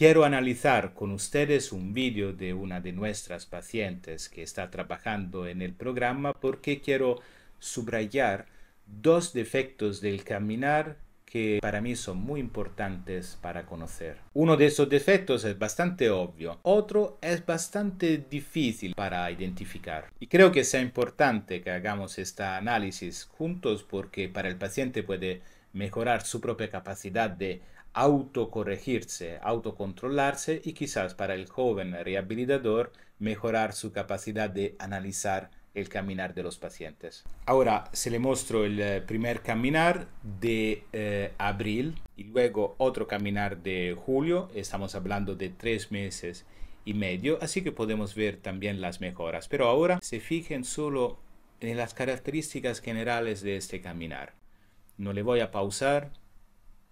Quiero analizar con ustedes un vídeo de una de nuestras pacientes que está trabajando en el programa porque quiero subrayar dos defectos del caminar que para mí son muy importantes para conocer. Uno de esos defectos es bastante obvio, otro es bastante difícil para identificar. Y creo que sea importante que hagamos este análisis juntos porque para el paciente puede mejorar su propia capacidad de autocorregirse, autocontrolarse y quizás para el joven rehabilitador mejorar su capacidad de analizar el caminar de los pacientes. Ahora se le mostró el eh, primer caminar de eh, abril y luego otro caminar de julio. Estamos hablando de tres meses y medio, así que podemos ver también las mejoras. Pero ahora se fijen solo en las características generales de este caminar. No le voy a pausar,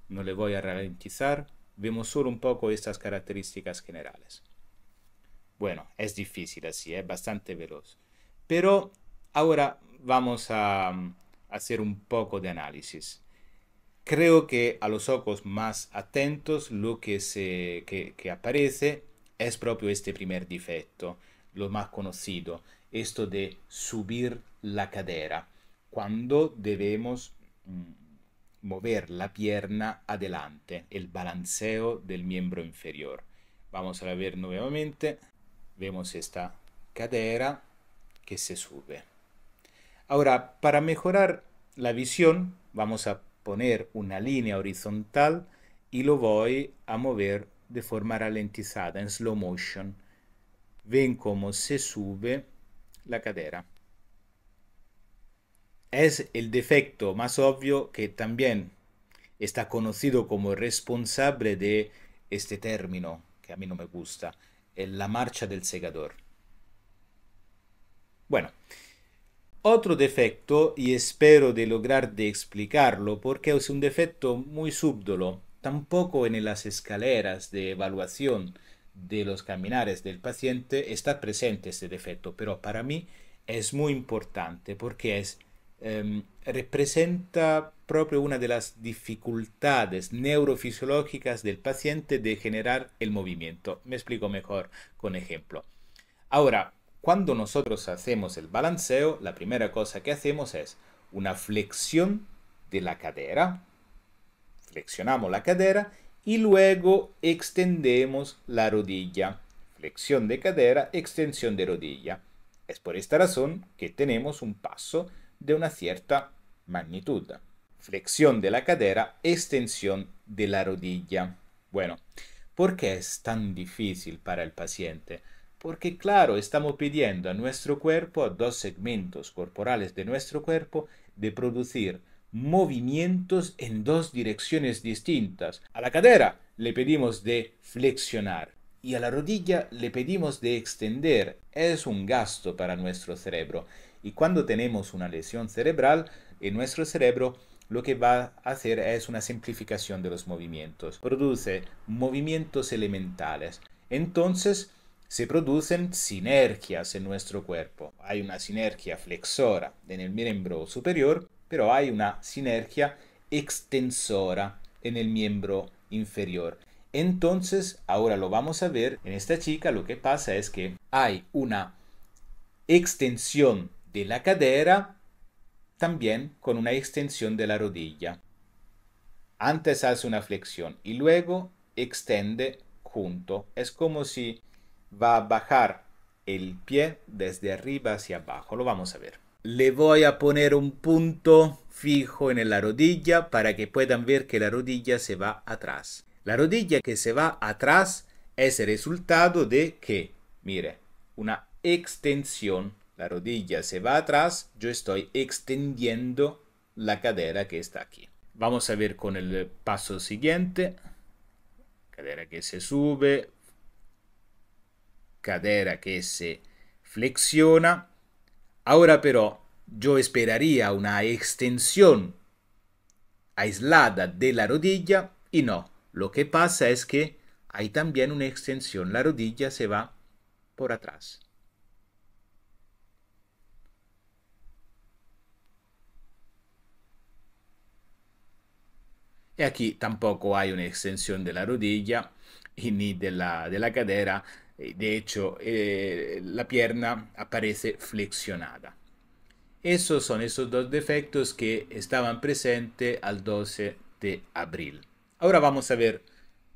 no le voy a ralentizar. Vemos solo un poco estas características generales. Bueno, es difícil así, es ¿eh? bastante veloz. Pero ahora vamos a mm, hacer un poco de análisis. Creo que a los ojos más atentos lo que, se, aparece es propio este primer defecto, lo más conocido, esto de subir la cadera, cuando debemos Mm, mover la pierna adelante, el balanceo del miembro inferior. Vamos a ver nuevamente. Vemos esta cadera que se sube. Ahora, para mejorar la visión, vamos a poner una línea horizontal y lo voy a mover de forma ralentizada, en slow motion. Ven cómo se sube la cadera es el defecto más obvio que también está conocido como responsable de este término, que a mí no me gusta, la marcha del segador. Bueno, otro defecto, y espero de lograr de explicarlo, porque es un defecto muy súbdolo, tampoco en las escaleras de evaluación de los caminares del paciente está presente este defecto, pero para mí es muy importante porque es Em, representa propio una de las dificultades neurofisiológicas del paciente de generar el movimiento. Me explico mejor con ejemplo. Ahora, cuando nosotros hacemos el balanceo, la primera cosa que hacemos es una flexión de la cadera, flexionamos la cadera y luego extendemos la rodilla. Flexión de cadera, extensión de rodilla. Es por esta razón que tenemos un paso de una cierta magnitud. Flexión de la cadera, extensión de la rodilla. Bueno, ¿por qué es tan difícil para el paciente? Porque claro, estamos pidiendo a nuestro cuerpo, a dos segmentos corporales de nuestro cuerpo, de producir movimientos en dos direcciones distintas. A la cadera le pedimos de flexionar y a la rodilla le pedimos de extender. Es un gasto para nuestro cerebro. Y cuando tenemos una lesión cerebral, en nuestro cerebro lo que va a hacer es una simplificación de los movimientos. Produce movimientos elementales. Entonces se producen sinergias en nuestro cuerpo. Hay una sinergia flexora en el miembro superior, pero hay una sinergia extensora en el miembro inferior. Entonces, ahora lo vamos a ver, en esta chica lo que pasa es que hay una extensión de la cadera, también con una extensión de la rodilla. Antes hace una flexión y luego extiende junto. Es como si va a bajar el pie desde arriba hacia abajo. Lo vamos a ver. Le voy a poner un punto fijo en la rodilla para que puedan ver que la rodilla se va atrás. La rodilla que se va atrás es el resultado de que, mire, una extensión la rodilla se va atrás, yo estoy extendiendo la cadera que está aquí. Vamos a ver con el paso siguiente. Cadera que se sube, cadera que se flexiona. Ahora pero yo esperaría una extensión aislada de la rodilla y no. Lo que pasa es que hay también una extensión, la rodilla se va por atrás. y aquí tampoco hay una extensión de la rodilla y ni de la, de la cadera, de hecho eh, la pierna aparece flexionada. Esos son esos dos defectos que estaban presentes al 12 de abril. Ahora vamos a ver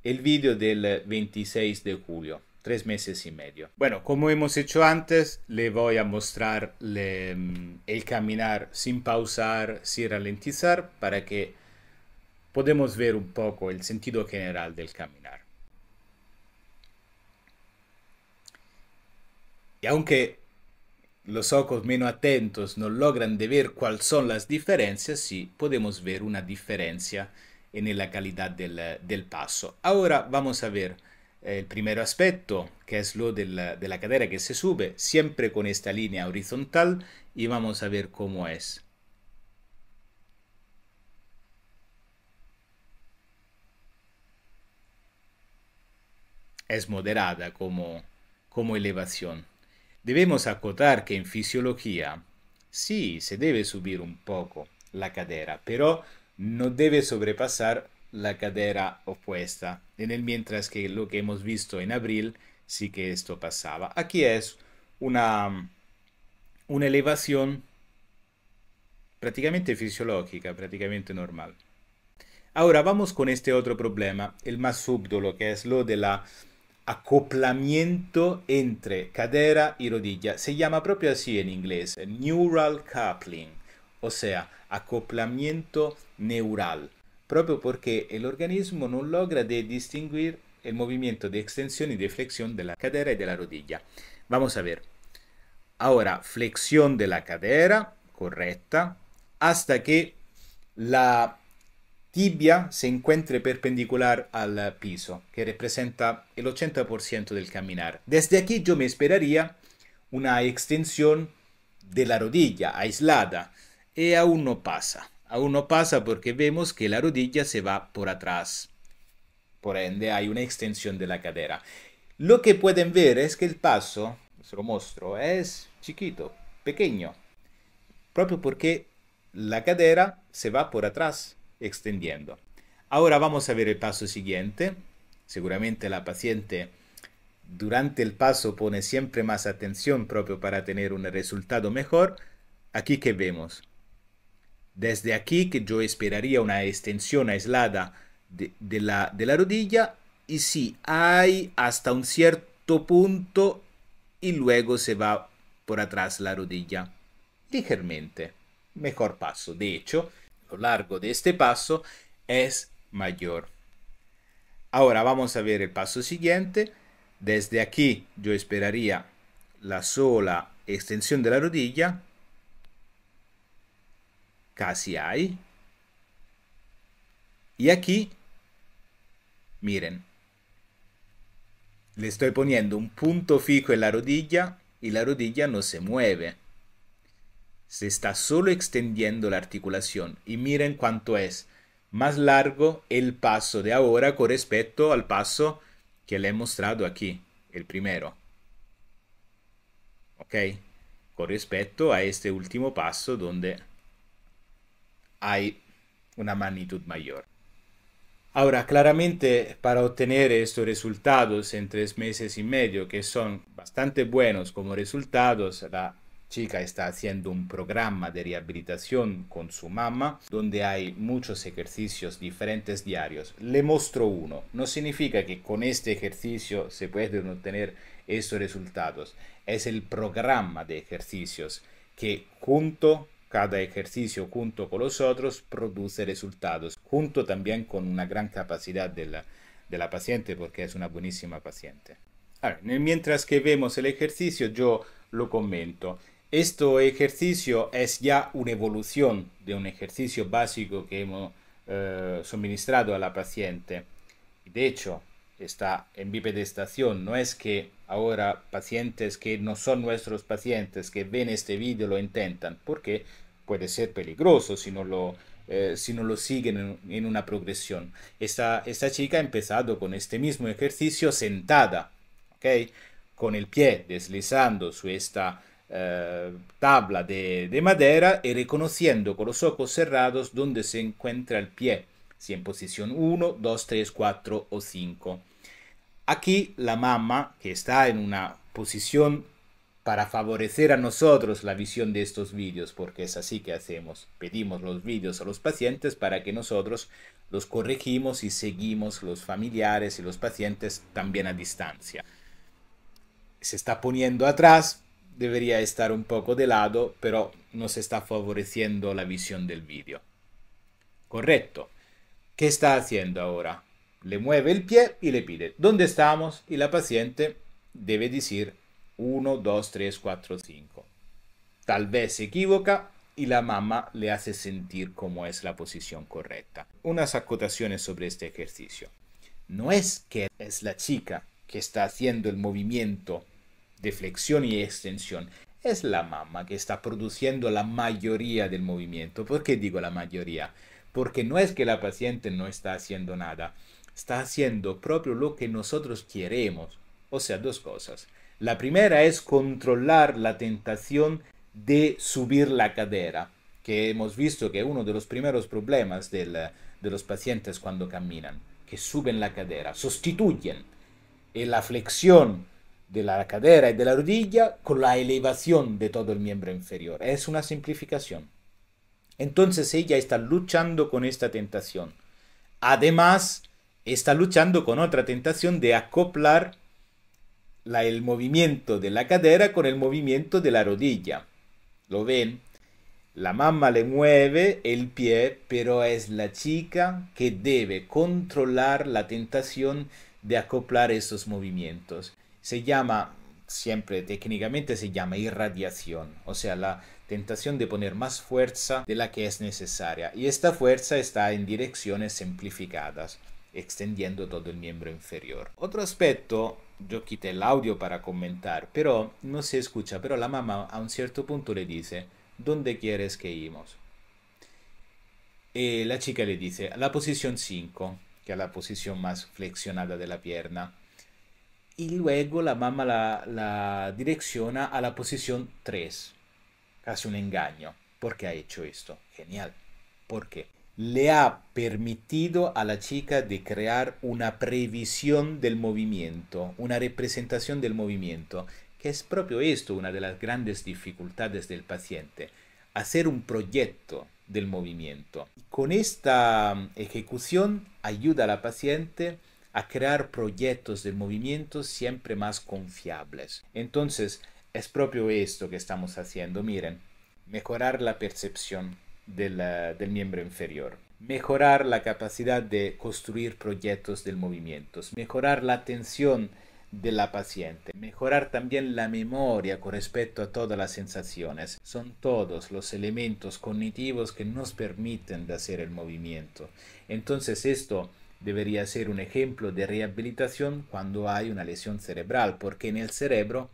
el vídeo del 26 de julio, tres meses y medio. Bueno, como hemos hecho antes, le voy a mostrar mm, el caminar sin pausar, sin ralentizar, para que podemos ver un poco el sentido general del caminar. Y aunque los ojos menos atentos no logran de ver cuáles son las diferencias, sí podemos ver una diferencia en la calidad del, del paso. Ahora vamos a ver el primer aspecto, que es lo de la cadera que se sube, siempre con esta línea horizontal, y vamos a ver cómo es. es moderada como, como elevación. Debemos acotar que en fisiología sí se debe subir un poco la cadera, pero no debe sobrepasar la cadera opuesta, en el mientras que lo que hemos visto en abril sí que esto pasaba. Aquí es una, una elevación prácticamente fisiológica, prácticamente normal. Ahora vamos con este otro problema, el más súbdolo que es lo de la acoplamiento entre cadera y rodilla. Se llama propio así en inglés, neural coupling, o sea, acoplamiento neural, propio porque el organismo no logra de distinguir el movimiento de extensión y de flexión de la cadera y de la rodilla. Vamos a ver. Ahora, flexión de la cadera, correcta, hasta que la tibia se encuentre perpendicular al piso, que representa el 80% del caminar. Desde aquí yo me esperaría una extensión de la rodilla aislada y eh, aún no pasa. Aún no pasa porque vemos que la rodilla se va por atrás. Por ende hay una extensión de la cadera. Lo que pueden ver es que el paso, se lo muestro, es chiquito, pequeño. propio porque la cadera se va por atrás extendiendo. Ahora vamos a ver el paso siguiente. Seguramente la paciente durante el paso pone siempre más atención propio para tener un resultado mejor. Aquí que vemos. Desde aquí que yo esperaría una extensión aislada de, la, de la rodilla y si hay hasta un cierto punto y luego se va por atrás la rodilla. ligeramente Mejor paso. De hecho, largo de este paso es mayor. Ahora vamos a ver el paso siguiente. Desde aquí yo esperaría la sola extensión de la rodilla. Casi hay. Y aquí, miren, le estoy poniendo un punto fijo en la rodilla y la rodilla no se mueve. Se está solo extendiendo la articulación y miren cuánto es más largo el paso de ahora con respecto al paso que le he mostrado aquí, el primero. ¿Ok? Con respecto a este último paso donde hay una magnitud mayor. Ahora, claramente para obtener estos resultados en tres meses y medio, que son bastante buenos como resultados, la chica está haciendo un programa de rehabilitación con su mamá donde hay muchos ejercicios diferentes diarios. Le mostro uno. No significa que con este ejercicio se pueden obtener esos resultados. Es el programa de ejercicios que junto cada ejercicio junto con los otros produce resultados, junto también con una gran capacidad de la, paciente porque es una buenísima paciente. mientras que vemos el ejercicio yo lo comento. Este ejercicio es ya una evolución de un ejercicio básico que hemos eh, suministrado a la paciente. De hecho, está en bipedestación no es que ahora pacientes que no son nuestros pacientes que ven este vídeo lo intentan, porque puede ser peligroso si no lo, eh, si no lo siguen en, una progresión. Esta, esta, chica ha empezado con este mismo ejercicio sentada, ¿ok? Con el pie deslizando su esta eh, tabla de, madera y reconociendo con los ojos cerrados donde se encuentra el pie, si en posición 1, 2, 3, 4 o 5. Aquí la mamá, que está en una posición para favorecer a nosotros la visión de estos vídeos, porque es así que hacemos, pedimos los vídeos a los pacientes para que nosotros los corregimos y seguimos los familiares y los pacientes también a distancia. Se está poniendo atrás debería estar un poco de lado, pero no se está favoreciendo la visión del vídeo. Correcto. ¿Qué está haciendo ahora? Le mueve el pie y le pide, ¿dónde estamos? Y la paciente debe decir 1, 2, 3, 4, 5. Tal vez se equivoca y la mamá le hace sentir cómo es la posición correcta. Unas acotaciones sobre este ejercicio. No es que es la chica que está haciendo el movimiento de flexión y extensión es la mama que está produciendo la mayoría del movimiento. ¿Por qué digo la mayoría? Porque no es que la paciente no está haciendo nada, está haciendo propio lo que nosotros queremos. O sea, dos cosas. La primera es controlar la tentación de subir la cadera, que hemos visto que es uno de los primeros problemas de los pacientes cuando caminan, que suben la cadera, sustituyen. Y eh, la flexión de la cadera y de la rodilla con la elevación de todo el miembro inferior. Es una simplificación. Entonces ella está luchando con esta tentación. Además, está luchando con otra tentación de acoplar la, el movimiento de la cadera con el movimiento de la rodilla. ¿Lo ven? La mamá le mueve el pie, pero es la chica que debe controlar la tentación de acoplar esos movimientos se llama, siempre técnicamente se llama irradiación, o sea, la tentación de poner más fuerza de la que es necesaria. Y esta fuerza está en direcciones simplificadas, extendiendo todo el miembro inferior. Otro aspecto yo quité el audio para comentar, pero no se escucha, pero la mamá a un cierto punto le dice, ¿dónde quieres que íbamos? Y eh, la chica le dice, a la posición 5, que es la posición más flexionada de la pierna y luego la mamá la, direcciona a la posición 3. Casi un engaño. ¿Por qué ha hecho esto? Genial. ¿Por qué? Le ha permitido a la chica de crear una previsión del movimiento, una representación del movimiento, que es propio esto una de las grandes dificultades del paciente, hacer un proyecto del movimiento. Con esta mm, ejecución ayuda a la paciente a crear proyectos de movimiento siempre más confiables. Entonces, es propio esto que estamos haciendo, miren, mejorar la percepción del miembro inferior, mejorar la capacidad de construir proyectos de movimientos. mejorar la atención de la paciente, mejorar también la memoria con respecto a todas las sensaciones. Son todos los elementos cognitivos que nos permiten de hacer el movimiento. Entonces esto debería ser un ejemplo de rehabilitación cuando hay una lesión cerebral, porque en el cerebro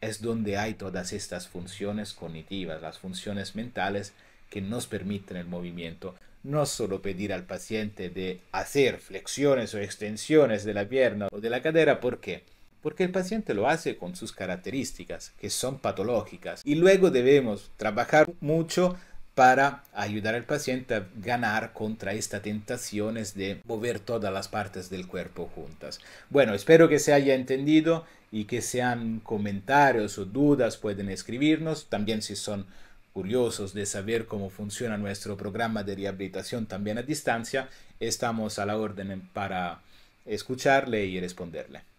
es donde hay todas estas funciones cognitivas, las funciones mentales que nos permiten el movimiento. No solo pedir al paciente de hacer flexiones o extensiones de la pierna o de la cadera, ¿por qué? Porque el paciente lo hace con sus características, que son patológicas. Y luego debemos trabajar mucho para ayudar al paciente a ganar contra estas tentaciones de mover todas las partes del cuerpo juntas. Bueno, espero que se haya entendido y que sean comentarios o dudas pueden escribirnos. También si son curiosos de saber cómo funciona nuestro programa de rehabilitación también a distancia, estamos a la orden para escucharle y responderle.